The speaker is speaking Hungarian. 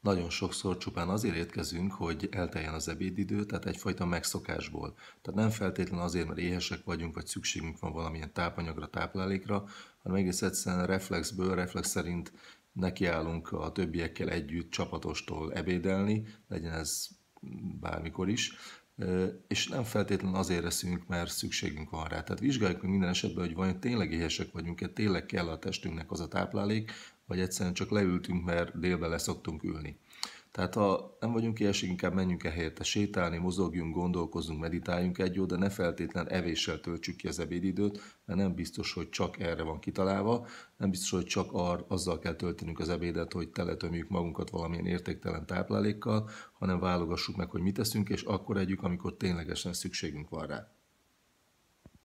nagyon sokszor csupán azért étkezünk, hogy elteljen az ebédidő, tehát egyfajta megszokásból. Tehát nem feltétlenül azért, mert éhesek vagyunk, vagy szükségünk van valamilyen tápanyagra, táplálékra, hanem egész egyszerűen reflexből, reflex szerint nekiállunk a többiekkel együtt csapatostól ebédelni, legyen ez bármikor is, és nem feltétlenül azért eszünk, mert szükségünk van rá. Tehát vizsgáljuk meg minden esetben, hogy vajon tényleg éhesek vagyunk-e, tényleg kell a testünknek az a táplálék, vagy egyszerűen csak leültünk, mert délbe leszoktunk ülni. Tehát ha nem vagyunk éhesek, inkább menjünk el helyette sétálni, mozogjunk, gondolkozzunk, meditáljunk egy jó, de ne feltétlen evéssel töltsük ki az ebédidőt, mert nem biztos, hogy csak erre van kitalálva, nem biztos, hogy csak ar, azzal kell töltenünk az ebédet, hogy teletömjük magunkat valamilyen értéktelen táplálékkal, hanem válogassuk meg, hogy mit teszünk, és akkor együk, amikor ténylegesen szükségünk van rá.